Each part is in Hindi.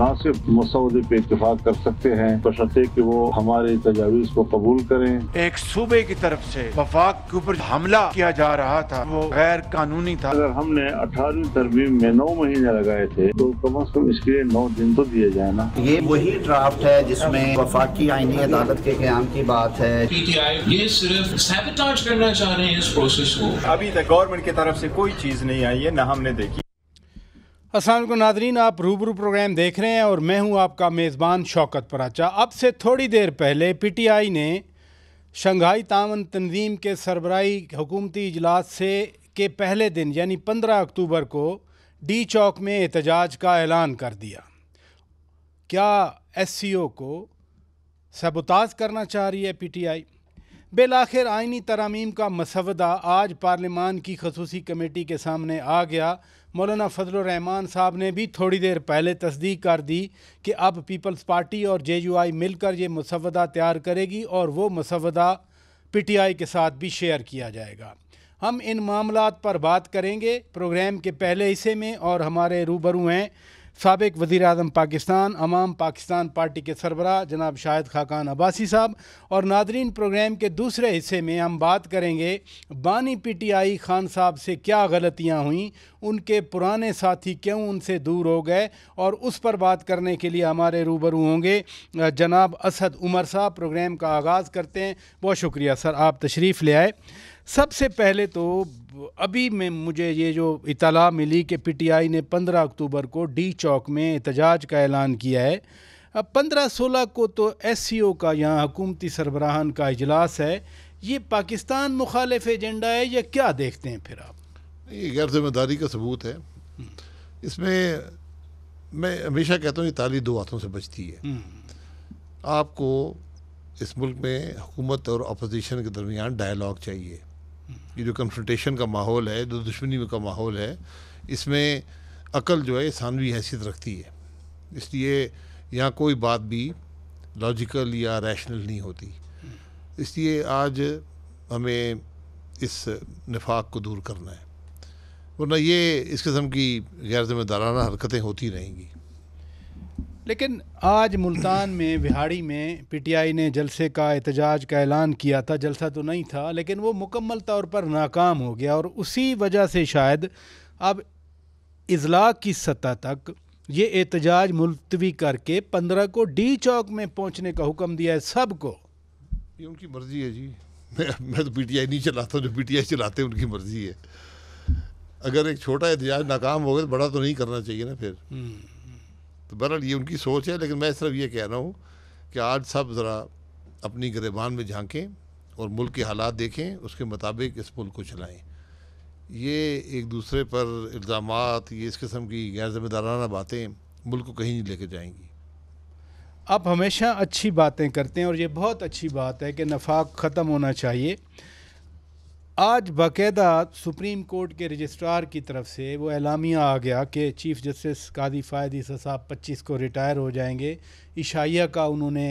मुनासिब मसौदे पे इतफाक कर सकते हैं बशर्ते कि वो हमारे तजावीज को कबूल करें एक सूबे की तरफ से वफाक के ऊपर हमला किया जा रहा था वो गैर कानूनी था अगर हमने अठारहवीं तरमीम में नौ महीने लगाए थे तो कम अज कम इसके लिए नौ दिन तो दिए जाए ना ये वही ड्राफ्ट है जिसमे वफाकी आईनी अदालत के क्याम की बात है ये सिर्फ करना चाह रहे हैं इस प्रोसेस को अभी तक गवर्नमेंट की तरफ ऐसी कोई चीज नहीं आई है न हमने देखी असल नादरीन आप रूबरू प्रोग्राम देख रहे हैं और मैं हूं आपका मेज़बान शौकत पराचा अब से थोड़ी देर पहले पीटीआई ने शंघाई तावन तंजीम के सरबराही हुकूमती इजलास से के पहले दिन यानी 15 अक्टूबर को डी चौक में एहतजाज का ऐलान कर दिया क्या एस को सबोताज करना चाह रही है पी टी आई बिलाखिर आइनी तरामीम का मसवदा आज पार्लियामान की खसूसी कमेटी के सामने आ गया मौलाना रहमान साहब ने भी थोड़ी देर पहले तस्दीक कर दी कि अब पीपल्स पार्टी और जे यू आई मिलकर ये मसवदा तैयार करेगी और वो मसवदा पी टी आई के साथ भी शेयर किया जाएगा हम इन मामला पर बात करेंगे प्रोग्राम के पहले हिस्से में और हमारे रूबरू हैं सबक वज़ी अजम पाकिस्तान अमाम पाकिस्तान पार्टी के सरबरा जनाब शाहिद खाकान अब्बासी साहब और नादरीन प्रोग्राम के दूसरे हिस्से में हम बात करेंगे बानी पी टी आई खान साहब से क्या गलतियाँ हुई उनके पुराने साथी क्यों उनसे दूर हो गए और उस पर बात करने के लिए हमारे रूबरू होंगे जनाब असद उमर साहब प्रोग्राम का आगाज़ करते हैं बहुत शुक्रिया सर आप तशरीफ़ ले आए सबसे पहले तो अभी मैं मुझे ये जो इतला मिली कि पीटीआई ने 15 अक्टूबर को डी चौक में एहतजाज का ऐलान किया है अब पंद्रह सोलह को तो एस का यहाँ हकूमती सरबराहान का अजलास है ये पाकिस्तान मुखालफ एजेंडा है या क्या देखते हैं फिर आप ये गैर जिम्मेदारी का सबूत है इसमें मैं हमेशा कहता हूँ ये ताली दो हाथों से बचती है हम्म। आपको इस मुल्क में हुकूमत और अपोजिशन के दरमियान डायलॉग चाहिए ये जो कन्फ्रटेशन का माहौल है जो दुश्मनी का माहौल है इसमें अकल जो है सानवी हैसियत रखती है इसलिए यहाँ कोई बात भी लॉजिकल या रैशनल नहीं होती इसलिए आज हमें इस नफाक को दूर करना है वरना ये इस किस्म की गैर जिम्मेदाराना हरकतें होती रहेंगी लेकिन आज मुल्तान में बिहाड़ी में पीटीआई ने जलसे का एहतजाज का ऐलान किया था जलसा तो नहीं था लेकिन वो मुकम्मल तौर पर नाकाम हो गया और उसी वजह से शायद अब अजला की सतह तक ये एहतजाज मुलतवी करके पंद्रह को डी चौक में पहुंचने का हुक्म दिया है सबको ये उनकी मर्ज़ी है जी मैं मैं तो पीटीआई नहीं चलाता जो पीटीआई चलाते उनकी मर्ज़ी है अगर एक छोटा एहतजाज नाकाम हो गया तो बड़ा तो नहीं करना चाहिए ना फिर हम्म। तो बहरहाल ये उनकी सोच है लेकिन मैं सिर्फ ये कह रहा हूँ कि आज सब ज़रा अपनी गरेबान में झांकें और मुल्क के हालात देखें उसके मुताबिक इस मुल्क को चलाएँ ये एक दूसरे पर इल्ज़ाम ये इस किस्म की गैर जिम्मेदाराना बातें मुल्क को कहीं नहीं लेके जाएंगी आप हमेशा अच्छी बातें करते हैं और ये बहुत अच्छी बात है कि नफाक ख़त्म होना चाहिए आज बाकायदा सुप्रीम कोर्ट के रजिस्ट्रार की तरफ से वो एलामिया आ गया कि चीफ़ जस्टिस कादी फ़ायद ईसा साहब पच्चीस को रिटायर हो जाएंगे इशाइया का उन्होंने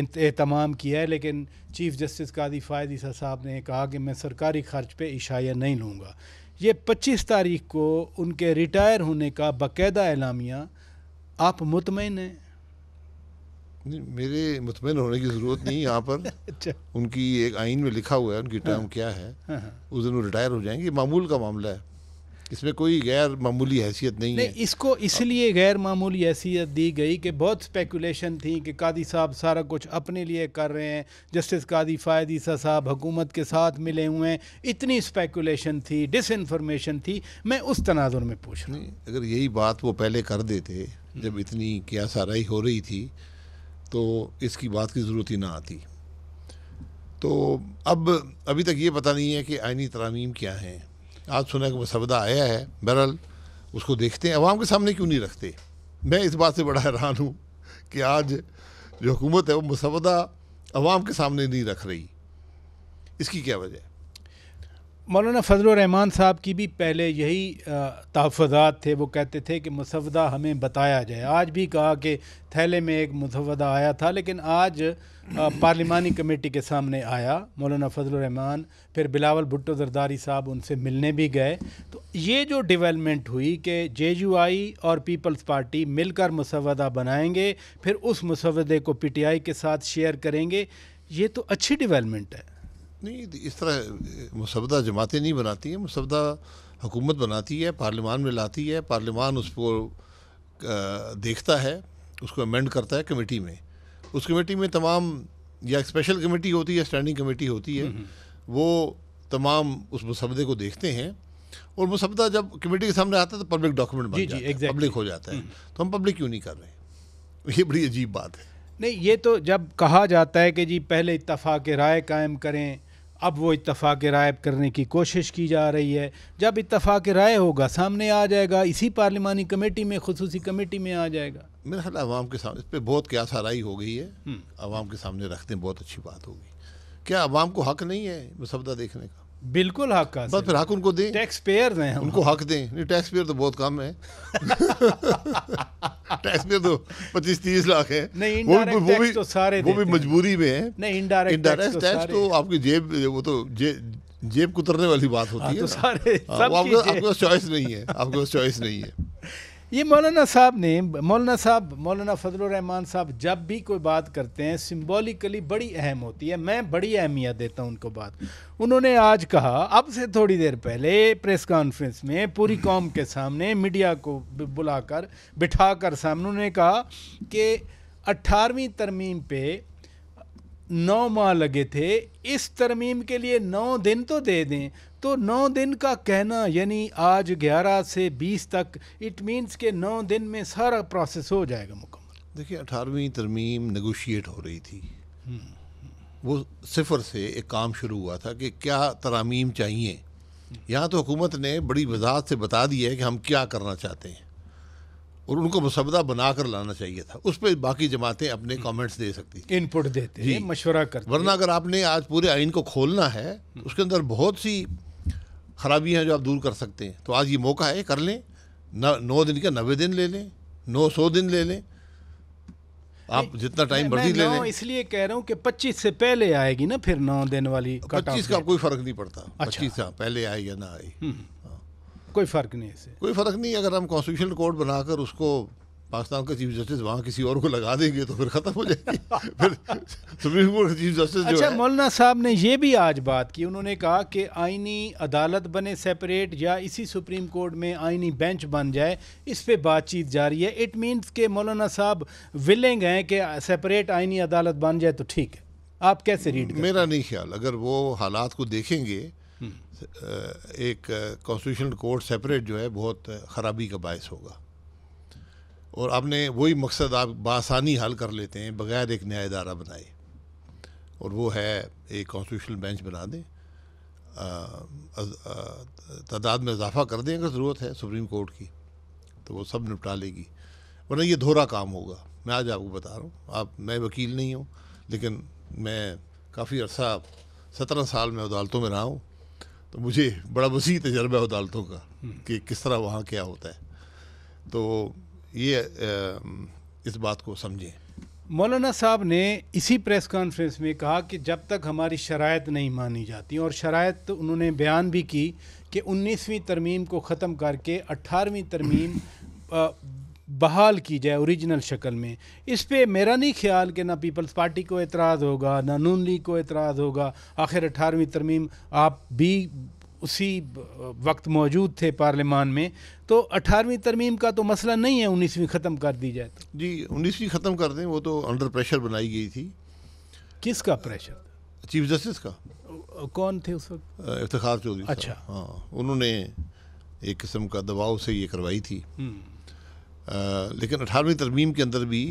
एहतमाम किया है लेकिन चीफ़ जस्टिस कादी फ़ायद ईसा साहब ने कहा कि मैं सरकारी खर्च पे इशाइया नहीं लूँगा ये पच्चीस तारीख को उनके रिटायर होने का बाकायदा एलामिया आप मुतमिन हैं मेरे मुतमिन होने की ज़रूरत नहीं यहाँ पर अच्छा उनकी एक आइन में लिखा हुआ है उनकी टर्म हाँ, क्या है हाँ, हाँ। उस दिन वो रिटायर हो जाएंगे मामूल का मामला है इसमें कोई गैर मामूली हैसियत नहीं, नहीं है इसको इसलिए गैर मामूली हैसियत दी गई कि बहुत स्पेकुलेशन थी कि कादी साहब सारा कुछ अपने लिए कर रहे हैं जस्टिस कादी फ़ायद ईसा साहब हुकूमत के साथ मिले हुए हैं इतनी स्पेकुलेशन थी डिस इन्फॉर्मेशन थी मैं उस तनाजुर में पूछ रहा हूँ अगर यही बात वो पहले कर देते हम्म। जब इतनी क्या साराई हो रही थी तो इसकी बात की ज़रूरत ही ना आती तो अब अभी तक ये पता नहीं है कि आइनी तरामीम क्या हैं आज सुना कि मसवदा आया है बहरहाल उसको देखते हैं आवाम के सामने क्यों नहीं रखते मैं इस बात से बड़ा हैरान हूँ कि आज जो हुकूमत है वो मसवदा आवाम के सामने नहीं रख रही इसकी क्या वजह है मौलाना फजलरहमान साहब की भी पहले यही तहफ़ात थे वो कहते थे कि मुसवदा हमें बताया जाए आज भी कहा कि थैले में एक मुसवदा आया था लेकिन आज पार्लिमानी कमेटी के सामने आया मौलाना फजलरहमान फिर बिलावल भुट्टो जरदारी साहब उनसे मिलने भी गए तो ये जो डेवलपमेंट हुई कि जे यू आई और पीपल्स पार्टी मिलकर मुसवदा बनाएंगे फिर उस मुसवदे को पी टी आई के साथ शेयर करेंगे ये तो अच्छी डिवेलपमेंट है नहीं इस तरह मुसवदा जमातें नहीं बनाती हैं मुसवदा हुकूमत बनाती है पार्लियामान में लाती है पार्लियामान उसको देखता है उसको अमेंड करता है कमेटी में उस कमेटी में तमाम या स्पेशल कमेटी होती है स्टैंडिंग कमेटी होती है हम्म, हम्म। वो तमाम उस मुसवदे को देखते हैं और मुसवदा जब कमेटी के सामने आता है तो पब्लिक डॉक्यूमेंट बन जाता है पब्लिक हो जाता है हम्म। तो हम पब्लिक क्यों नहीं कर रहे ये बड़ी अजीब बात है नहीं ये तो जब कहा जाता है कि जी पहले इतफाक़ राय कायम करें अब वो इतफ़ाक़ राय करने की कोशिश की जा रही है जब इतफ़ाक़ राय होगा सामने आ जाएगा इसी पार्लिमानी कमेटी में खसूस कमेटी में आ जाएगा मेरा ख्याल आवाम के सामने इस पर बहुत क्या सराई हो गई है हम्म। आवाम के सामने रखते बहुत अच्छी बात होगी क्या आवाम को हक नहीं है मुसवदा देखने का बिल्कुल हक का बस फिर हक उनको दें टैक्स पेयर हैं उनको हक दें नहीं टैक्स पेयर तो बहुत कम है टैक्स पेयर तो पच्चीस तीस लाख है नहीं वो भी वो भी तो सारे वो भी मजबूरी में है नहीं इनडायरेक्ट इनडायरेक्ट टैक्स तो, तो आपकी जेब वो तो जेब जेब कुतरने वाली बात होती हाँ, है तो हाँ, आपके पास चॉइस नहीं है आपके पास चॉइस नहीं है ये मौलाना साहब ने मौलाना साहब मौलाना फजलरहमान साहब जब भी कोई बात करते हैं सिम्बोलिकली बड़ी अहम होती है मैं बड़ी अहमियत देता हूँ उनको बात उन्होंने आज कहा अब से थोड़ी देर पहले प्रेस कॉन्फ्रेंस में पूरी कौम के सामने मीडिया को बुलाकर बिठाकर सामने उन्होंने कहा कि अट्ठारहवीं तरमीम पे नौ माह लगे थे इस तरमीम के लिए नौ दिन तो दे दें तो नौ दिन का कहना यानी आज ग्यारह से बीस तक इट मीन्स के नौ दिन में सारा प्रोसेस हो जाएगा मुकम्मल देखिए अठारहवीं तरमीम नगोशिएट हो रही थी हम्म, हम्म। वो सिफर से एक काम शुरू हुआ था कि क्या तरामीम चाहिए हम्म। यहाँ तो हुकूमत ने बड़ी वजात से बता दी है कि हम क्या करना चाहते हैं और उनको मुसवदा बनाकर लाना चाहिए था उस पर बाकी जमातें अपने कमेंट्स हम्म। दे सकती इनपुट देते हैं मशवरा कर वरना अगर आपने आज पूरे आइन को खोलना है तो उसके अंदर बहुत सी खराबियां जो आप दूर कर सकते हैं तो आज ये मौका है कर लें नौ दिन के नबे दिन ले लें नौ सौ दिन ले लें आप जितना टाइम बढ़ी ले लें इसलिए कह रहा हूँ कि पच्चीस से पहले आएगी ना फिर नौ दिन वाली पच्चीस का कोई फर्क नहीं पड़ता अच्छा। पच्चीस हाँ, पहले आए या ना आए हम्म। हाँ। कोई फ़र्क नहीं इससे कोई फ़र्क नहीं अगर हम कॉन्स्टिट्यूशन कोर्ट बनाकर उसको पाकिस्तान का चीफ जस्टिस वहाँ किसी और को लगा देंगे तो फिर ख़त्म हो जाएगी चीफ जस्टिस अच्छा, जो अच्छा मौलाना साहब ने ये भी आज बात की उन्होंने कहा कि आइनी अदालत बने सेपरेट या इसी सुप्रीम कोर्ट में आइनी बेंच बन जाए इस पर बातचीत जारी है इट मीन्स के मौलाना साहब विलिंग हैं कि सेपरेट आइनी अदालत बन जाए तो ठीक है आप कैसे रीड मेरा नहीं ख्याल अगर वो हालात को देखेंगे एक कॉन्स्टिट्यूशनल कोर्ट सेपरेट जो है बहुत ख़राबी का बायस होगा और आपने वही मकसद आप बासानी हल कर लेते हैं बग़ैर एक नया इदारा बनाए और वो है एक कॉन्स्टिट्यूशनल बेंच बना दें तादाद में इजाफा कर दें अगर ज़रूरत है सुप्रीम कोर्ट की तो वो सब निपटा लेगी वरना ये धोरा काम होगा मैं आज आपको बता रहा हूँ आप मैं वकील नहीं हूँ लेकिन मैं काफ़ी अर्सा सत्रह साल में अदालतों में रहा हूँ तो मुझे बड़ा वसी तजर्बा है अदालतों का कि किस तरह वहाँ क्या होता है तो ये इस बात को समझें मौलाना साहब ने इसी प्रेस कॉन्फ्रेंस में कहा कि जब तक हमारी शरायत नहीं मानी जाती और शराय तो उन्होंने बयान भी की कि 19वीं तरमीम को ख़त्म करके 18वीं तरमीम बहाल की जाए ओरिजिनल शक्ल में इस पर मेरा नहीं ख्याल कि ना पीपल्स पार्टी को एतराज़ होगा ना नून लीग को एतराज़ होगा आखिर अठारहवीं तरमीम आप भी उसी वक्त मौजूद थे पार्लियामान में तो अठारहवीं तरमीम का तो मसला नहीं है उन्नीसवीं ख़त्म कर दी जाए तो। जी उन्नीसवीं ख़त्म कर दें वो तो अंडर प्रेशर बनाई गई थी किसका प्रेशर चीफ जस्टिस का कौन थे उस वक्त इफ्तार चौधरी अच्छा हाँ उन्होंने एक किस्म का दबाव से ये करवाई थी हम्म। लेकिन अठारहवीं तरमीम के अंदर भी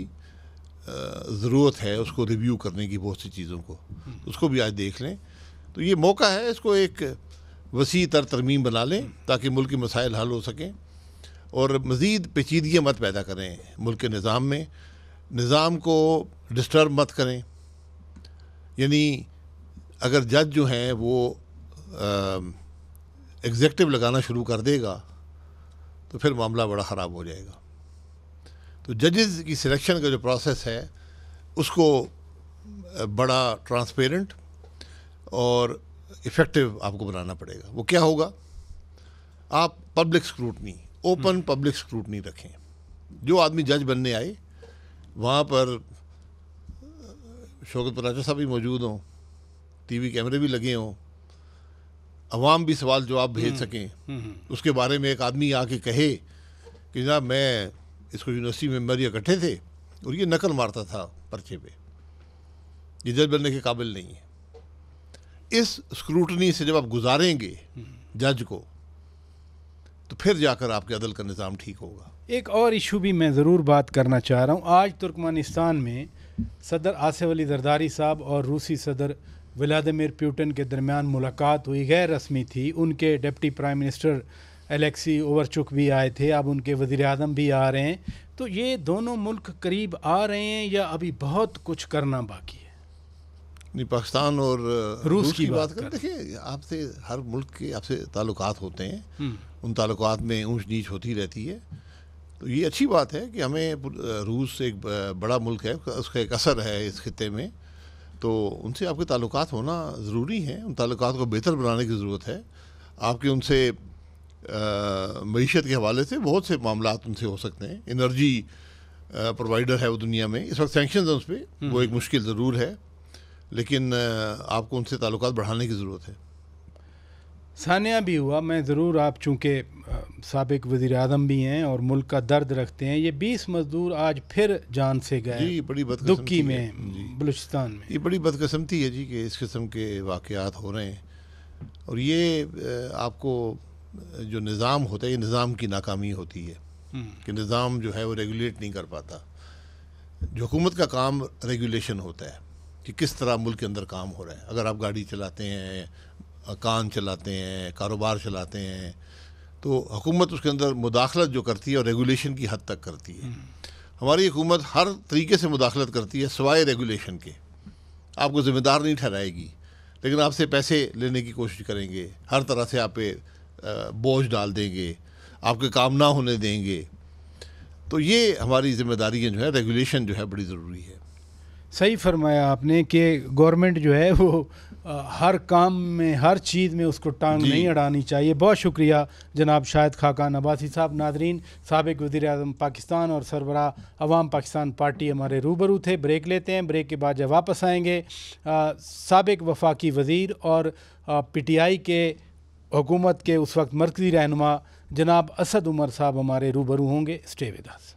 ज़रूरत है उसको रिव्यू करने की बहुत सी चीज़ों को हम्म। उसको भी आज देख लें तो ये मौका है इसको एक वसी तर तरमीम बना लें हम्म। ताकि मुल्क के मसाइल हल हो सकें और मज़ीद पेचीदगी मत पैदा करें मुल्क के निज़ाम में निज़ाम को डिस्टर्ब मत करें यानी अगर जज जो हैं वो एग्जेक्टिव लगाना शुरू कर देगा तो फिर मामला बड़ा ख़राब हो जाएगा तो जजेस की सिलेक्शन का जो प्रोसेस है उसको बड़ा ट्रांसपेरेंट और इफ़ेक्टिव आपको बनाना पड़ेगा वो क्या होगा आप public scrutiny open public scrutiny रखें जो आदमी जज बनने आए वहाँ पर शौकत प्राचा साहब भी मौजूद हों टीवी कैमरे भी लगे हों अवाम भी सवाल जवाब भेज हम्म। सकें हम्म। उसके बारे में एक आदमी आके कहे कि जनाब मैं इसको यूनिवर्सिटी में मेमोरी इकट्ठे थे और ये नकल मारता था पर्चे पे ये जज बनने के काबिल नहीं है इस स्क्रूटनी से जब आप गुजारेंगे जज को तो फिर जाकर आपके अदल का निज़ाम ठीक होगा एक और इशू भी मैं ज़रूर बात करना चाह रहा हूँ आज तुर्कमानिस्तान में सदर आसिफ अली जरदारी साहब और रूसी सदर व्लादिमिर प्यूटन के दरमियान मुलाकात हुई गैर रस्मी थी उनके deputy prime minister Alexei Overchuk भी आए थे अब उनके वज़ी अजम भी आ रहे हैं तो ये दोनों मुल्क करीब आ रहे हैं या अभी बहुत कुछ करना बाकी है नहीं पाकिस्तान और रूस, रूस की, की बात करें देखिए आपसे हर मुल्क के आपसे ताल्लुक होते हैं हम्म। उन ताल्लुक में ऊंच नीच होती रहती है तो ये अच्छी बात है कि हमें रूस एक बड़ा मुल्क है उसका एक असर है इस खत्े में तो उनसे आपके ताल्लुक होना ज़रूरी हैं उन ताल्लुक को बेहतर बनाने की ज़रूरत है आपके उनसे मीशत के हवाले से बहुत से मामला उनसे हो सकते हैं इनर्जी प्रोवाइडर है वो दुनिया में इस वक्त सेंक्शन है उस पर हम्म। वो एक मुश्किल ज़रूर है लेकिन आपको उनसे ताल्लुक बढ़ाने की ज़रूरत है सानिया भी हुआ मैं ज़रूर आप चूँकि सबक वज़ी अजम भी हैं और मुल्क का दर्द रखते हैं ये बीस मज़दूर आज फिर जान से गए जी बड़ी दुखी में बलूचिस्तान में ये बड़ी बदकस्मती है जी कि इस किस्म के वाक़ात हो रहे हैं और ये आपको जो निज़ाम होता है ये निज़ाम की नाकामी होती है हम्म। कि निज़ाम जो है वो रेगुलेट नहीं कर पाता जो हुकूमत का काम रेगुलेशन होता है कि किस तरह मुल्क के अंदर काम हो रहा है अगर आप गाड़ी चलाते हैं कान चलाते हैं कारोबार चलाते हैं तो हुकूमत उसके अंदर मुदाखलत जो करती है और रेगुलेशन की हद तक करती है हम्म। हमारी हुकूमत हर तरीके से मुदाखलत करती है सवाए रेगुलेशन के आपको ज़िम्मेदार नहीं ठहराएगी लेकिन आपसे पैसे लेने की कोशिश करेंगे हर तरह से आप पे बोझ डाल देंगे आपके काम ना होने देंगे तो ये हमारी जिम्मेदारियाँ जो है रेगुलेशन जो है बड़ी ज़रूरी है सही फरमाया आपने कि गवर्नमेंट जो है वो हर काम में हर चीज़ में उसको टांग नहीं अड़ानी चाहिए बहुत शुक्रिया जनाब शाहिद खाका नबासी साहब नादरीन सबक वज़ी अजम पाकिस्तान और सरबरा अवाम पाकिस्तान पार्टी हमारे रूबरू थे ब्रेक लेते हैं ब्रेक के बाद जब वापस आएँगे सबक वफाकी वज़ीर और पी टी आई के हुकूमत के उस वक्त मरकजी रहनुमा जनाब असद उमर साहब हमारे रूबरू होंगे stay with us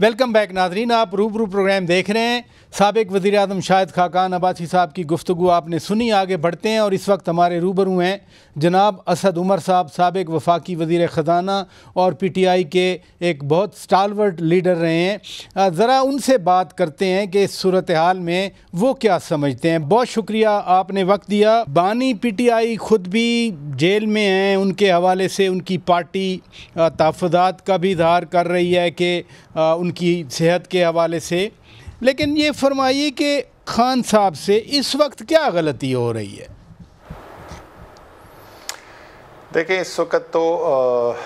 welcome back नाजरीन आप रूबरू प्रोग्राम देख रहे हैं सबक वज़ी अजम शाहिद खाकान अबासी साहब की गुफ्तु आपने सुनी आगे बढ़ते हैं और इस वक्त हमारे रूबरू हैं जनाब असद उमर साहब सबक वफाकी वज़ी ख़जाना और पी टी आई के एक बहुत स्टालवर्ड लीडर रहे हैं ज़रा उनसे बात करते हैं कि इस सूरत हाल में वो क्या समझते हैं बहुत शुक्रिया आपने वक्त दिया बानी पी टी आई ख़ुद भी जेल में हैं उनके हवाले से उनकी पार्टी तहफ़ात का भी इजहार कर रही है कि उनकी सेहत के हवाले से लेकिन ये फरमाइए कि खान साहब से इस वक्त क्या गलती हो रही है देखिए इस वक्त तो आ,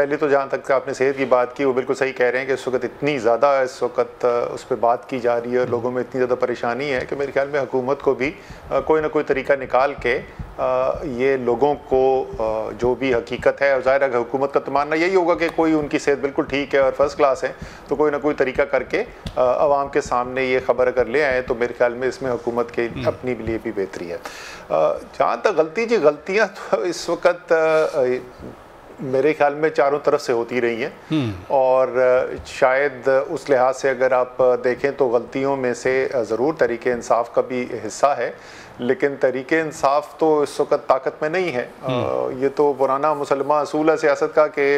पहले तो जहाँ तक आपने सेहत की बात की वो बिल्कुल सही कह रहे हैं कि इस वक्त इतनी ज़्यादा इस वक्त उस पर बात की जा रही है और हम्म। लोगों में इतनी ज़्यादा परेशानी है कि मेरे ख्याल में हुकूमत को भी कोई ना कोई तरीका निकाल के ये लोगों को जो भी हकीकत है और ज़ाहिर है हुकूमत का तो मानना यही होगा कि कोई उनकी सेहत बिल्कुल ठीक है और फर्स्ट क्लास है तो कोई ना कोई तरीका करके आवाम के सामने ये खबर अगर ले आए तो मेरे ख्याल में इसमें हुकूमत के हम्म। अपनी लिए भी बेहतरी है जहाँ तक गलती जी गलतियाँ तो इस वक्त मेरे ख्याल में चारों तरफ से होती रही हैं हम्म। और शायद उस लिहाज से अगर आप देखें तो गलतियों में से ज़रूर तरीके इंसाफ का भी हिस्सा है लेकिन तरीके इंसाफ तो इस वक्त ताकत में नहीं है आ, हम्म। ये तो पुराना मुसलमान असूल है सियासत का कि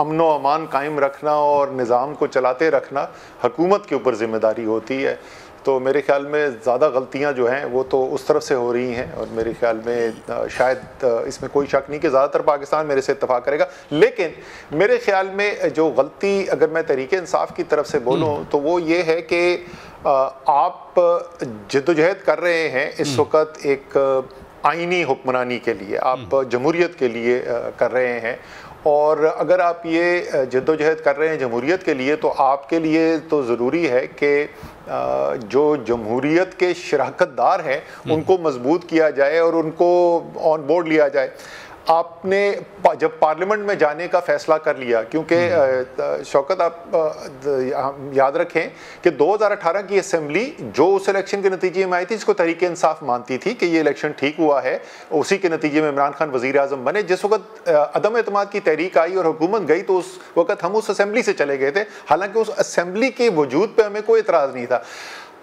अमन व अमान कायम रखना और निज़ाम को चलाते रखना हकूमत के ऊपर ज़िम्मेदारी होती है तो मेरे ख्याल में ज़्यादा गलतियां जो हैं वो तो उस तरफ से हो रही हैं और मेरे ख्याल में शायद इसमें कोई शक नहीं कि ज़्यादातर पाकिस्तान मेरे से इतफाक़ करेगा लेकिन मेरे ख्याल में जो गलती अगर मैं तरीके इंसाफ की तरफ से बोलूँ हम्म। तो वो ये है कि आप जदोजहद कर रहे हैं इस हम्म। वक्त एक आइनी हुक्मरानी के लिए आप हम्म। जमहूरीत के लिए कर रहे हैं और अगर आप ये जद्दोजहद कर रहे हैं जमहूरीत के लिए तो आपके लिए तो ज़रूरी है कि जो जमहूरीत के शराकत दार हैं हम्म। उनको मजबूत किया जाए और उनको ऑन बोर्ड लिया जाए आपने जब पार्लियामेंट में जाने का फैसला कर लिया क्योंकि हम्म। शौकत आप याद रखें कि 2018 की असम्बली जो उस इलेक्शन के नतीजे में आई थी इसको तरीके इंसाफ मानती थी कि ये इलेक्शन ठीक हुआ है उसी के नतीजे में इमरान खान वज़ी अजम बने जिस वक्त अदम अतमाद की तहरीक आई और हुकूमत गई तो उस वक्त हम उस असम्बली से चले गए थे हालांकि उस असम्बली के वजूद पर हमें कोई इतराज़ नहीं था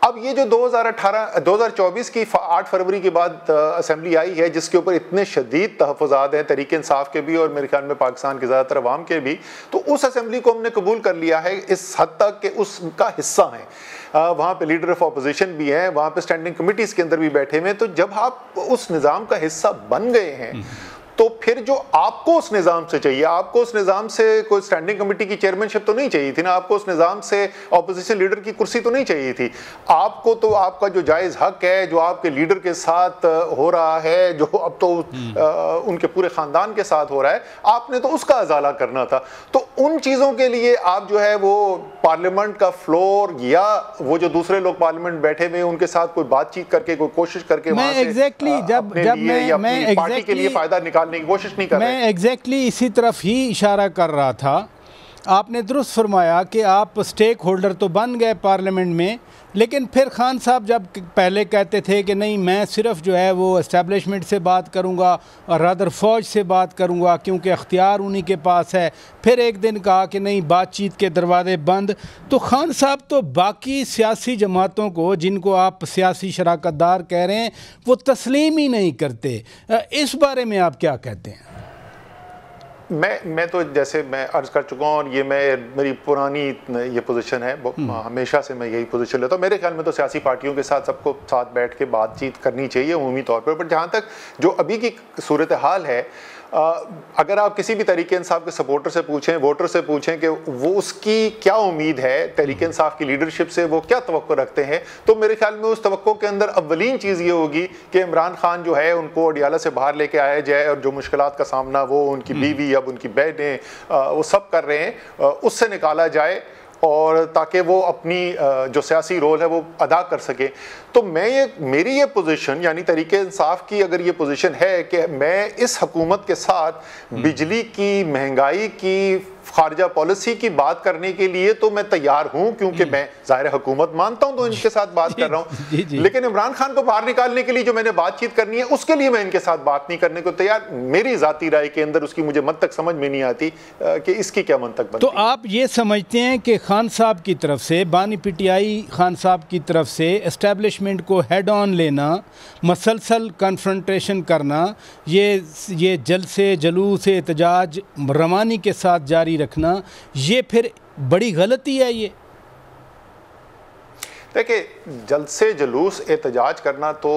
अब ये जो 2018 2024 की 8 फरवरी के बाद असम्बली आई है जिसके ऊपर इतने शदीद तहफात हैं तरीके इंसाफ के भी और मेरे ख्याल में पाकिस्तान के ज़्यादातर अवाम के भी तो उस असम्बली को हमने कबूल कर लिया है इस हद तक कि उसका हिस्सा है वहाँ पे लीडर ऑफ अपोजिशन भी हैं वहाँ पे स्टैंडिंग कमिटीज़ के अंदर भी बैठे हुए तो जब आप उस निज़ाम का हिस्सा बन गए हैं तो फिर जो आपको उस निज़ाम से चाहिए आपको उस निज़ाम से कोई स्टैंडिंग कमेटी की चेयरमैनशिप तो नहीं चाहिए थी ना आपको उस निज़ाम से ऑपोजिशन लीडर की कुर्सी तो नहीं चाहिए थी आपको तो आपका जो जायज़ हक है जो आपके लीडर के साथ हो रहा है जो अब तो आ, हम्म। उनके पूरे ख़ानदान के साथ हो रहा है आपने तो उसका अजाला करना था तो उन चीज़ों के लिए आप जो है वो पार्लियामेंट का फ्लोर या वो जो दूसरे लोग पार्लियामेंट बैठे हुए उनके साथ कोई बातचीत करके कोई कोशिश करके मैं एग्जैक्टली जब जब मैं मैं पार्टी के लिए फ़ायदा निकाल करने की कोशिश नहीं कर मैं एग्जैक्टली exactly इसी तरफ ही इशारा कर रहा था आपने दुरुस्त फरमाया कि आप स्टेक होल्डर तो बन गए पार्लियामेंट में लेकिन फिर खान साहब जब पहले कहते थे कि नहीं मैं सिर्फ जो है वो इस्टेबलिशमेंट से बात करूंगा और रदर फौज से बात करूंगा क्योंकि अख्तियार उन्हीं के पास है फिर एक दिन कहा कि नहीं बातचीत के दरवाजे बंद तो खान साहब तो बाकी सियासी जमातों को जिनको आप सियासी दार कह रहे हैं वो तस्लीम ही नहीं करते इस बारे में आप क्या कहते हैं मैं मैं तो जैसे मैं अर्ज कर चुका हूँ और ये मैं मेरी पुरानी ये पोजीशन है हम्म। हमेशा से मैं यही पोजीशन लेता हूँ मेरे ख्याल में तो सियासी पार्टियों के साथ सबको साथ बैठ के बातचीत करनी चाहिए अमूमी तौर पर बट जहाँ तक जो अभी की सूरत हाल है अगर आप किसी भी तरीके इंसाफ के सपोर्टर से पूछें वोटर से पूछें कि वो उसकी क्या उम्मीद है तरीके हम्म। इंसाफ की लीडरशिप से वो क्या तो रखते हैं तो मेरे ख्याल में उस तो के अंदर अवलिन चीज़ ये होगी कि इमरान खान जो है उनको अडियाला से बाहर लेके आया जाए और जो मुश्किल का सामना वो उनकी हम्म। बीवी अब उनकी बहनें वो सब कर रहे हैं उससे निकाला जाए और ताकि वो अपनी जो सियासी रोल है वो अदा कर सके तो मैं ये मेरी ये पोजीशन यानी तरीके इंसाफ की अगर ये पोजीशन है कि मैं इस हकूमत के साथ हम्म। बिजली की महंगाई की खारजा पॉलिसी की बात करने के लिए तो मैं तैयार हूं क्योंकि हम्म। मैं जाहिर हुकूमत मानता हूं तो इनके साथ बात कर रहा हूं लेकिन इमरान खान को बाहर निकालने के लिए जो मैंने बातचीत करनी है उसके लिए मैं इनके साथ बात नहीं करने को तैयार मेरी जाती राय के अंदर उसकी मुझे मत तक समझ में नहीं आती कि इसकी क्या मन तक तो आप ये समझते हैं कि खान साहब की तरफ से बानी पीटीआई खान साहब की तरफ से इस्टेब्लिशमेंट को हेड ऑन लेना मसलसल कन्फ्रंट्रेशन करना ये ये जलसे जलूस एहतजाज रवानी के साथ जारी रखना ये फिर बड़ी गलती है ये देखिए जलसे जुलूस एहतजाज करना तो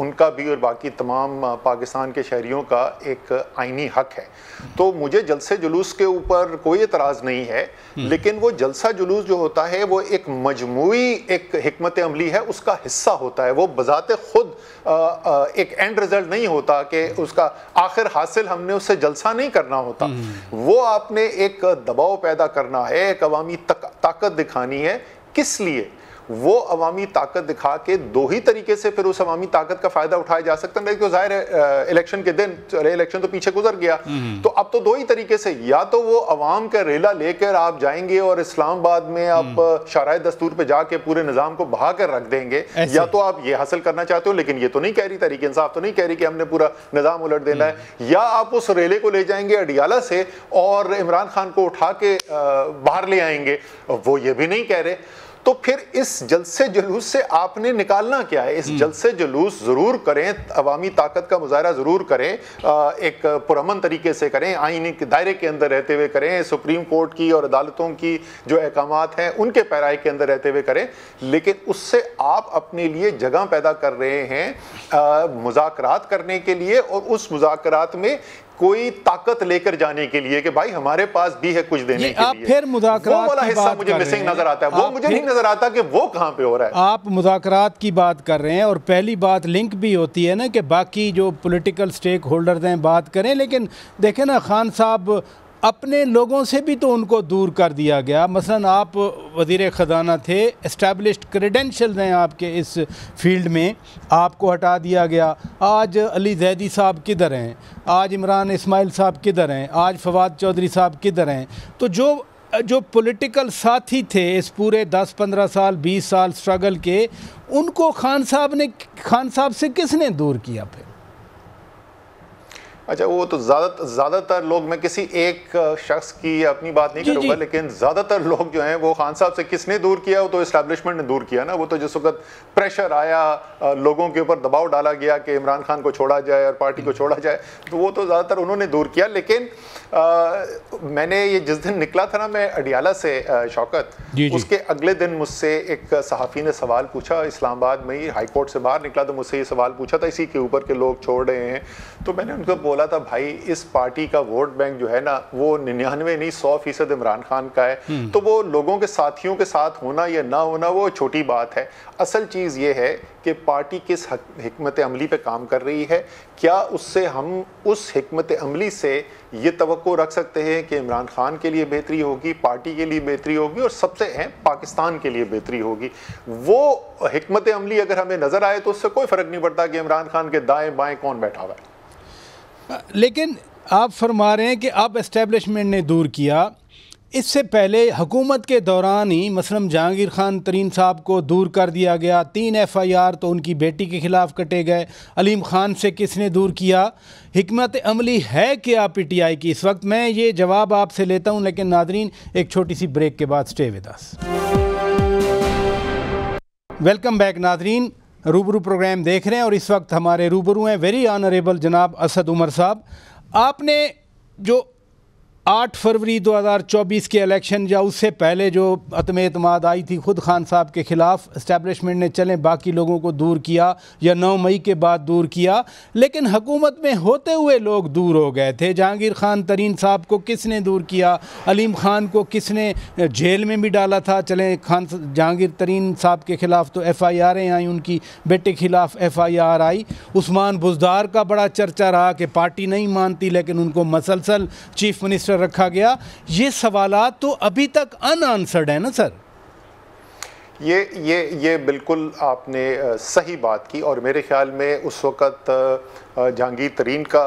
उनका भी और बाकी तमाम पाकिस्तान के शहरीों का एक आइनी हक है तो मुझे जलसे जुलूस के ऊपर कोई एतराज़ नहीं है हम्म। लेकिन वो जलसा जुलूस जो होता है वो एक मजमू एक हमत अमली है उसका हिस्सा होता है वो बजात खुद एक एंड रिजल्ट नहीं होता कि उसका आखिर हासिल हमने उससे जलसा नहीं करना होता हम्म। वो आपने एक दबाव पैदा करना है एक अवामी ताकत दिखानी है किस लिए वो अवामी ताकत दिखा के दो ही तरीके से फिर उस अवामी ताकत का फायदा उठाया जा सकता है तो जाहिर है इलेक्शन के दिन अरे तो इलेक्शन तो पीछे गुजर गया हम्म। तो अब तो दो ही तरीके से या तो वो अवाम का रेला लेकर आप जाएंगे और इस्लामाबाद में आप हम्म। शराय दस्तूर पर जाके पूरे निजाम को बहा कर रख देंगे या तो आप ये हासिल करना चाहते हो लेकिन ये तो नहीं कह रही तरीके इंसाफ तो नहीं कह रही कि हमने पूरा निजाम उलट देना है हम्म। या आप उस रेले को ले जाएंगे अडियाला से और इमरान खान को उठा के बाहर ले आएंगे वो ये भी नहीं कह रहे तो फिर इस जलसे जुलूस से आपने निकालना क्या है इस हम्म। जलसे जुलूस ज़रूर करें अवामी ताकत का मुजाहरा ज़रूर करें एक पुरमन तरीके से करें आईने के दायरे के अंदर रहते हुए करें सुप्रीम कोर्ट की और अदालतों की जो अहकाम हैं उनके पैराए के अंदर रहते हुए करें लेकिन उससे आप अपने लिए जगह पैदा कर रहे हैं मुजाकर करने के लिए और उस मुजाकर में कोई ताकत लेकर जाने के लिए कि भाई हमारे पास भी है कुछ देने के आप लिए फिर मुदाकरात वाला हिस्सा मुझे मिसिंग नजर आता है वो मुझे नहीं नजर आता कि वो कहाँ पे हो रहा है आप मुदाकरात की बात कर रहे हैं और पहली बात लिंक भी होती है ना कि बाकी जो पॉलिटिकल स्टेक होल्डर हैं बात करें लेकिन देखें ना खान साहब अपने लोगों से भी तो उनको दूर कर दिया गया मसलन आप वजीर ख़जाना थे इस्टेबलिश क्रेडेंशल हैं आपके इस फील्ड में आपको हटा दिया गया आज अली जैदी साहब किधर हैं आज इमरान इसमाइल साहब किधर हैं आज फवाद चौधरी साहब किधर हैं तो जो जो पॉलिटिकल साथी थे इस पूरे 10-15 साल 20 साल स्ट्रगल के उनको खान साहब ने खान साहब से किसने दूर किया फिर अच्छा वो तो ज़्यादातर लोग मैं किसी एक शख्स की अपनी बात नहीं करूँगा लेकिन ज़्यादातर लोग जो हैं वो खान साहब से किसने दूर किया वो तो इस्टेब्लिशमेंट ने दूर किया ना वो तो जिस वक्त प्रेशर आया लोगों के ऊपर दबाव डाला गया कि इमरान खान को छोड़ा जाए और पार्टी को छोड़ा जाए तो वो तो ज़्यादातर उन्होंने दूर किया लेकिन आ, मैंने ये जिस दिन निकला था ना मैं अडियाला से शौकत उसके अगले दिन मुझसे एक सहाफ़ी ने सवाल पूछा इस्लामाबाद में ही हाईकोर्ट से बाहर निकला तो मुझसे ये सवाल पूछा था इसी के ऊपर के लोग छोड़ रहे हैं तो मैंने उनको बोला बोला था भाई इस पार्टी का वोट बैंक जो है ना वो निन्यानवे नहीं सौ फीसद इमरान खान का है हम्म। तो वो लोगों के साथियों के साथ होना या ना होना वो छोटी बात है असल चीज़ ये है कि पार्टी किस हमत अमली पे काम कर रही है क्या उससे हम उस हमत अमली से ये तो रख सकते हैं कि इमरान खान के लिए बेहतरी होगी पार्टी के लिए बेहतरी होगी और सबसे अहम पाकिस्तान के लिए बेहतरी होगी वो हमत अमली अगर हमें नज़र आए तो उससे कोई फ़र्क नहीं पड़ता कि इमरान खान के दाएँ बाएँ कौन बैठा हुआ है लेकिन आप फरमा रहे हैं कि अब इस्टेबलिशमेंट ने दूर किया इससे पहले हुकूमत के दौरान ही मसलन जहांगीर ख़ान तरीन साहब को दूर कर दिया गया तीन एफ़ आई आर तो उनकी बेटी के ख़िलाफ़ कटे गए अलीम ख़ान से किसने दूर किया हमत अमली है क्या पी टी आई की इस वक्त मैं ये जवाब आपसे लेता हूँ लेकिन नादरीन एक छोटी सी ब्रेक के बाद स्टे विदास वेलकम बैक नादरीन रूबरू प्रोग्राम देख रहे हैं और इस वक्त हमारे रूबरू हैं वेरी ऑनरेबल जनाब असद उमर साहब आपने जो आठ फरवरी 2024 के इलेक्शन या उससे पहले जो अतम अतमाद आई थी खुद खान साहब के ख़िलाफ़ इस्टेबलिशमेंट ने चलें बाकी लोगों को दूर किया या नौ मई के बाद दूर किया लेकिन हकूमत में होते हुए लोग दूर हो गए थे जहांगीर खान तरीन साहब को किसने दूर किया अलीम खान को किसने जेल में भी डाला था चलें खान जहांगीर तरीन साहब के ख़िलाफ़ तो एफ़ आई आरें आई उनकी बेटे के ख़िलाफ़ एफ़ आई आर आई उस्मान बुजदार का बड़ा चर्चा रहा कि पार्टी नहीं मानती लेकिन उनको मसलसल चीफ़ मिनिस्टर रखा गया ये सवाल तो अभी तक अनआंसर्ड है ना सर ये ये ये बिल्कुल आपने सही बात की और मेरे ख्याल में उस वक़्त जहांगीर तरीन का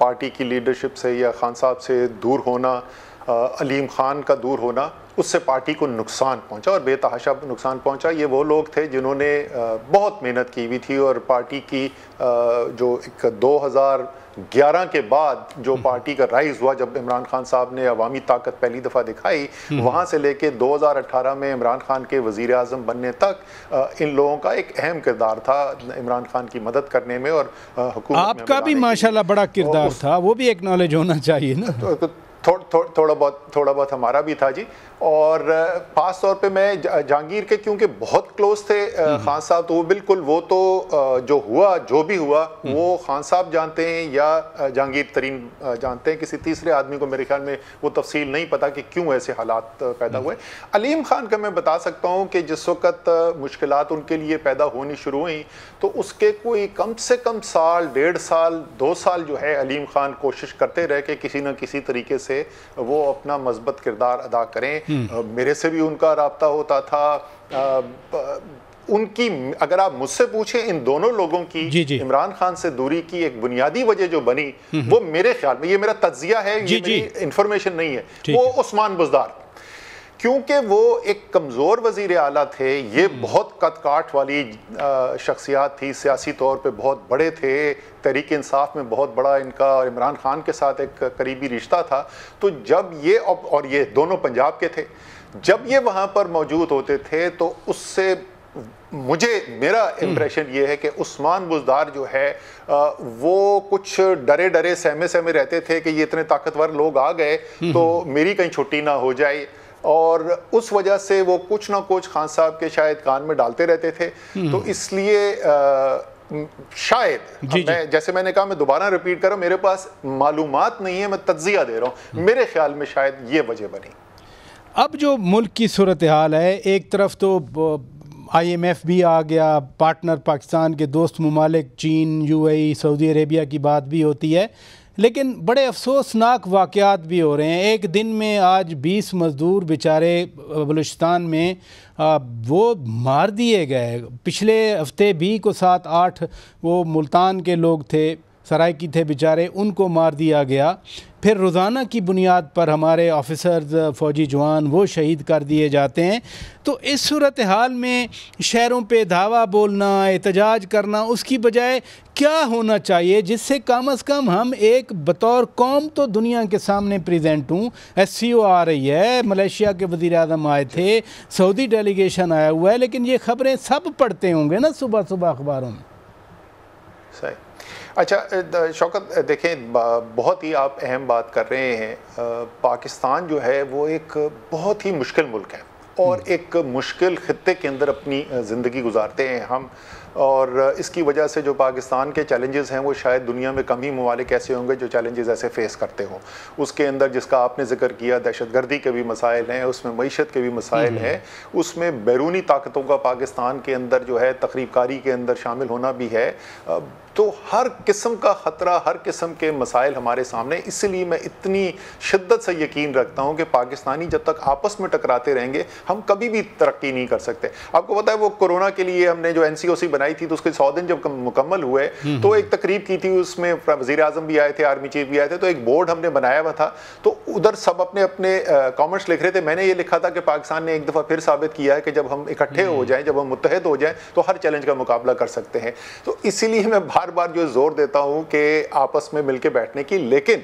पार्टी की लीडरशिप से या खान साहब से दूर होना अलीम खान का दूर होना उससे पार्टी को नुकसान पहुंचा और बेतहाशा नुकसान पहुंचा ये वो लोग थे जिन्होंने बहुत मेहनत की हुई थी और पार्टी की जो एक हजार ग्यारह के बाद जो हम्म। पार्टी का राइज हुआ जब इमरान खान साहब ने अवामी ताकत पहली दफ़ा दिखाई हम्म। वहां से लेके 2018 में इमरान खान के वजीर अजम बनने तक इन लोगों का एक अहम किरदार था इमरान खान की मदद करने में और आपका भी माशाल्लाह बड़ा किरदार तो था वो भी एक्नॉलेज होना चाहिए ना तो, तो, थोड़ा थोड़ा बहुत थोड़ा बहुत हमारा भी था जी और खास तौर पे मैं जहांगीर के क्योंकि बहुत क्लोज थे हम्म। खान साहब तो वो बिल्कुल वो तो जो हुआ जो भी हुआ हम्म। वो खान साहब जानते हैं या जहांगीर तरीन जानते हैं किसी तीसरे आदमी को मेरे ख्याल में वो तफसील नहीं पता कि क्यों ऐसे हालात पैदा हुए हम्म। अलीम खान का मैं बता सकता हूँ कि जिस वक्त मुश्किल उनके लिए पैदा होनी शुरू हुई तो उसके कोई कम से कम साल डेढ़ साल दो साल जो है अलीम खान कोशिश करते रहे कि किसी न किसी तरीके से वो अपना मजबत किरदार अदा करें हम्म। मेरे से भी उनका रबता होता था उनकी अगर आप मुझसे पूछें इन दोनों लोगों की इमरान खान से दूरी की एक बुनियादी वजह जो बनी हम्म, हम्म। वो मेरे ख्याल में ये मेरा तजिया है ये मेरी इंफॉर्मेशन नहीं है वो उस्मान बुजदार क्योंकि वो एक कमज़ोर वजीर अला थे ये हम्म। बहुत कदकाठ वाली शख्सियात थी सियासी तौर पर बहुत बड़े थे तहरीक इंसाफ में बहुत बड़ा इनका और इमरान खान के साथ एक करीबी रिश्ता था तो जब ये और ये दोनों पंजाब के थे जब ये वहाँ पर मौजूद होते थे तो उससे मुझे मेरा इम्प्रेशन हम्म। ये है कि उस्मान बुजदार जो है वो कुछ डरे डरे सहमे सहमे रहते थे कि ये इतने ताकतवर लोग आ गए हम्म, तो मेरी कहीं छुट्टी ना हो जाए और उस वजह से वो कुछ ना कुछ खान साहब के शायद कान में डालते रहते थे हम्म। तो इसलिए शायद जी मैं जी। जैसे मैंने कहा मैं दोबारा रिपीट कर रहा हूँ मेरे पास मालूम नहीं है मैं तज्जिया दे रहा हूँ मेरे ख्याल में शायद ये वजह बनी अब जो मुल्क की सूरत हाल है एक तरफ तो आईएमएफ भी आ गया पार्टनर पाकिस्तान के दोस्त ममालिक चीन यूएई सऊदी अरेबिया की बात भी होती है लेकिन बड़े अफसोसनाक वाक़ात भी हो रहे हैं एक दिन में आज 20 मज़दूर बेचारे बलूचिस्तान में वो मार दिए गए पिछले हफ्ते भी को सात आठ वो मुल्तान के लोग थे सराय की थे बेचारे उनको मार दिया गया फिर रोज़ाना की बुनियाद पर हमारे ऑफिसर्स फ़ौजी जवान वो शहीद कर दिए जाते हैं तो इस सूरत हाल में शहरों पे धावा बोलना एहतजाज करना उसकी बजाय क्या होना चाहिए जिससे कम अज़ कम हम एक बतौर कौम तो दुनिया के सामने प्रेजेंट हूँ एस सी ओ आ रही है मलेशिया के वज़ी अजम आए थे सऊदी डेलीगेशन आया हुआ है लेकिन ये खबरें सब पढ़ते होंगे ना सुबह सुबह अखबारों में सही अच्छा शौकत देखें बहुत ही आप अहम बात कर रहे हैं पाकिस्तान जो है वो एक बहुत ही मुश्किल मुल्क है और हम्म। एक मुश्किल खत्े के अंदर अपनी ज़िंदगी गुजारते हैं हम और इसकी वजह से जो पाकिस्तान के चैलेंजेस हैं वो शायद दुनिया में कम ही ममालिक ऐसे होंगे जो चैलेंजेस ऐसे फ़ेस करते हों उसके अंदर जिसका आपने जिक्र किया दहशत गर्दी के भी मसाइल हैं उसमें मीशत के भी मसाइल हम्म। हैं उसमें बैरूनी ताकतों का पाकिस्तान के अंदर जो है तकरीबकारी के अंदर शामिल होना भी है तो हर किस्म का ख़तरा हर किस्म के मसाइल हमारे सामने इसलिए मैं इतनी शिद्दत से यकीन रखता हूँ कि पाकिस्तानी जब तक आपस में टकराते रहेंगे हम कभी भी तरक्की नहीं कर सकते आपको पता है वो कोरोना के लिए हमने जो एन बनाई थी तो उसके सौ दिन जब मुकम्मल हुए हम्म, तो हम्म। एक तकरीब की थी उसमें वजी अजम भी आए थे आर्मी चीफ भी आए थे तो एक बोर्ड हमने बनाया हुआ था तो उधर सब अपने अपने कॉमेंट्स लिख रहे थे मैंने ये लिखा था कि पाकिस्तान ने एक दफ़ा फिर साबित किया है कि जब हम इकट्ठे हो हम्म। जाएँ जब हम मुतहद हो जाएँ तो हर चैलेंज का मुकाबला कर सकते हैं तो इसीलिए मैं भारत बार बार जो जोर देता हूं कि आपस में मिलके बैठने की लेकिन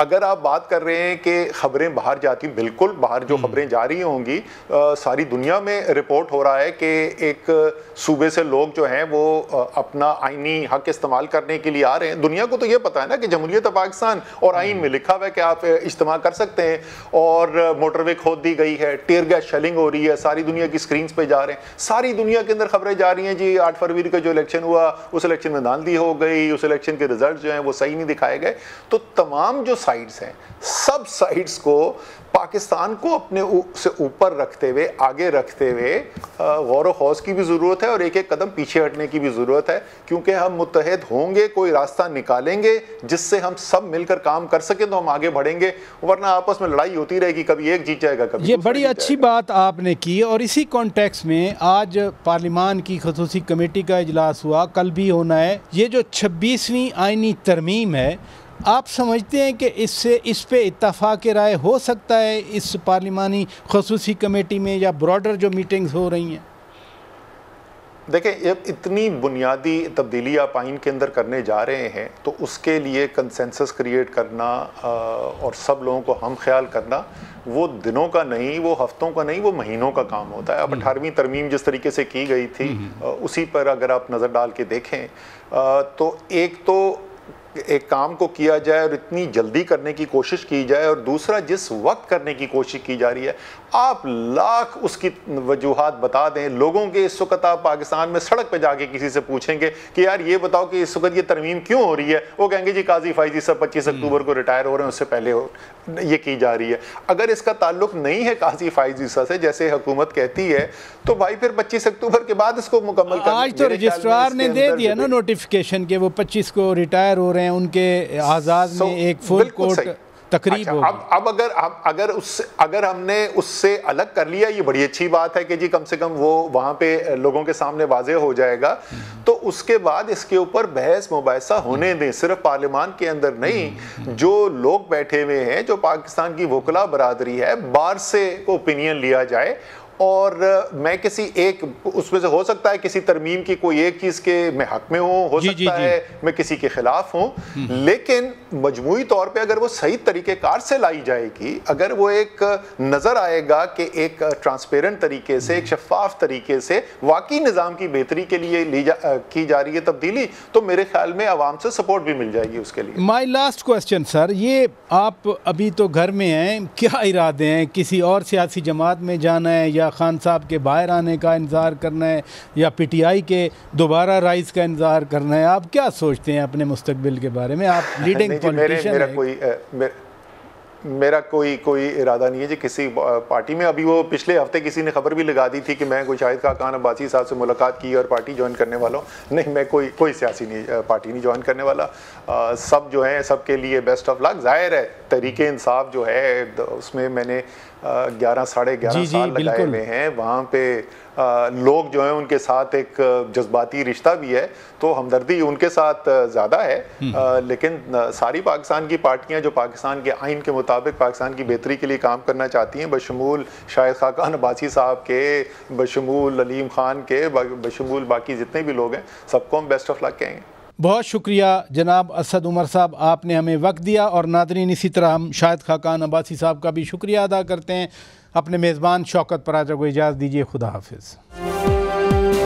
अगर आप बात कर रहे हैं कि खबरें बाहर जाती बिल्कुल बाहर जो हम्म। खबरें जा रही होंगी आ, सारी दुनिया में रिपोर्ट हो रहा है कि एक सूबे से लोग जो हैं वो अपना आइनी हक इस्तेमाल करने के लिए आ रहे हैं दुनिया को तो ये पता है ना कि जमहूरियत पाकिस्तान और आइन में हम्म। लिखा हुआ है कि आप इज्तम कर सकते हैं और मोटरवे खोद दी गई है टेयर गैस शेलिंग हो रही है सारी दुनिया की स्क्रीन पर जा रहे हैं सारी दुनिया के अंदर खबरें जा रही हैं जी आठ फरवरी का जो इलेक्शन हुआ उस इलेक्शन में नांदी हो गई उस इलेक्शन के रिजल्ट जो हैं वो सही नहीं दिखाए गए तो तमाम जो साइड्स हैं सब साइड्स को पाकिस्तान को अपने से ऊपर रखते हुए आगे रखते हुए गौर हौस की भी ज़रूरत है और एक एक कदम पीछे हटने की भी ज़रूरत है क्योंकि हम मुतहद होंगे कोई रास्ता निकालेंगे जिससे हम सब मिलकर काम कर सकें तो हम आगे बढ़ेंगे वरना आपस में लड़ाई होती रहेगी कभी एक जीत जाएगा कभी ये बड़ी अच्छी बात आपने की और इसी कॉन्टेक्स में आज पार्लिमान की खसूस कमेटी का इजलास हुआ कल भी होना है ये जो छब्बीसवीं आइनी तरमीम है आप समझते हैं कि इससे इस पर के राय हो सकता है इस पार्लिमानी खसूस कमेटी में या ब्रॉडर जो मीटिंग्स हो रही हैं देखें जब इतनी बुनियादी तब्दीली आप आइन के अंदर करने जा रहे हैं तो उसके लिए कंसेंसस क्रिएट करना और सब लोगों को हम ख्याल करना वो दिनों का नहीं वो हफ्तों का नहीं वो महीनों का काम होता है अब हम्म। अठारहवीं तरमीम जिस तरीके से की गई थी हम्म, हम्म। उसी पर अगर आप नज़र डाल के देखें तो एक तो एक काम को किया जाए और इतनी जल्दी करने की कोशिश की जाए और दूसरा जिस वक्त करने की कोशिश की जा रही है आप लाख उसकी वजूहत बता दें लोगों के इस वक्त आप पाकिस्तान में सड़क पर जाके किसी से पूछेंगे कि यार ये बताओ कि इस वक्त ये तरमीम क्यों हो रही है वो कहेंगे जी काजी फाइजी सब पच्चीस हम्म। अक्टूबर को रिटायर हो रहे हैं उससे पहले हो ये की जा रही है अगर इसका ताल्लुक नहीं है काजी फाइजी से जैसे हुकूमत कहती है तो भाई फिर पच्चीस अक्टूबर के बाद इसको मुकम्मल आज तो रजिस्ट्रार ने दे दिया ना नोटिफिकेशन के वो पच्चीस को रिटायर हो रहे हैं उनके आज़ाद में एक फुल कोर्ट तकरीब अच्छा, अब अब अगर अब अगर उससे अगर हमने उससे अलग कर लिया ये बड़ी अच्छी बात है कि जी कम से कम वो वहाँ पे लोगों के सामने वाजे हो जाएगा तो उसके बाद इसके ऊपर बहस मुबासा होने दें सिर्फ पार्लियामान के अंदर नहीं जो लोग बैठे हुए हैं जो पाकिस्तान की वकला बरदरी है बाहर से ओपिनियन लिया जाए और मैं किसी एक उसमें से हो सकता है किसी तरमीम की कोई एक चीज़ के मैं हक में हूँ हो जी, सकता जी, है जी. मैं किसी के खिलाफ हूँ हम्म। लेकिन मजमू तौर पे अगर वो सही तरीके कार से लाई जाएगी अगर वो एक नज़र आएगा कि एक ट्रांसपेरेंट तरीके से एक शफाफ तरीके से वाकई निज़ाम की बेहतरी के लिए ली जा की जा रही है तब्दीली तो मेरे ख्याल में आवाम से सपोर्ट भी मिल जाएगी उसके लिए माई लास्ट क्वेश्चन सर ये आप अभी तो घर में हैं क्या इरादे हैं किसी और सियासी जमात में जाना है या या खान साहब के बाहर आने का इंतज़ार करना है या पीटीआई के दोबारा राइज का इंतज़ार करना है आप क्या सोचते हैं अपने मुस्तबिल के बारे में आप लीडिंग पॉलिटिशियन मेरा कोई मेरा कोई कोई इरादा नहीं है जी किसी पार्टी में अभी वो पिछले हफ्ते किसी ने खबर भी लगा दी थी कि मैं कोई शाहिद खान अब्बासी साहब से मुलाकात की और पार्टी ज्वाइन करने वाला हूँ नहीं मैं कोई कोई सियासी नहीं पार्टी नहीं ज्वाइन करने वाला आ, सब जो है सब के लिए बेस्ट ऑफ लक जाहिर है तरीक इंसाफ जो है उसमें मैंने ग्यारह साढ़े ग्यारह साल लगाए हुए हैं वहाँ पर लोग जो हैं उनके साथ एक जज्बाती रिश्ता भी है तो हमदर्दी उनके साथ ज़्यादा है हम्म। लेकिन सारी पाकिस्तान की पार्टियाँ जो पाकिस्तान के आइन के मुताबिक पाकिस्तान की बेहतरी के लिए काम करना चाहती हैं बशमूल शाहिद खाकान अब्बासी साहब के बशमूल अलीम खान के बशमूल बाकी जितने भी लोग हैं सबको हम बेस्ट ऑफ लक कहेंगे बहुत शुक्रिया जनाब असद उमर साहब आपने हमें वक्त दिया और नादरीन इसी तरह हम शाहिद खाकान अब्बासी साहब का भी शुक्रिया अदा करते हैं अपने मेज़बान शौकत पर पराचा को इजाज़त दीजिए खुदा हाफिज़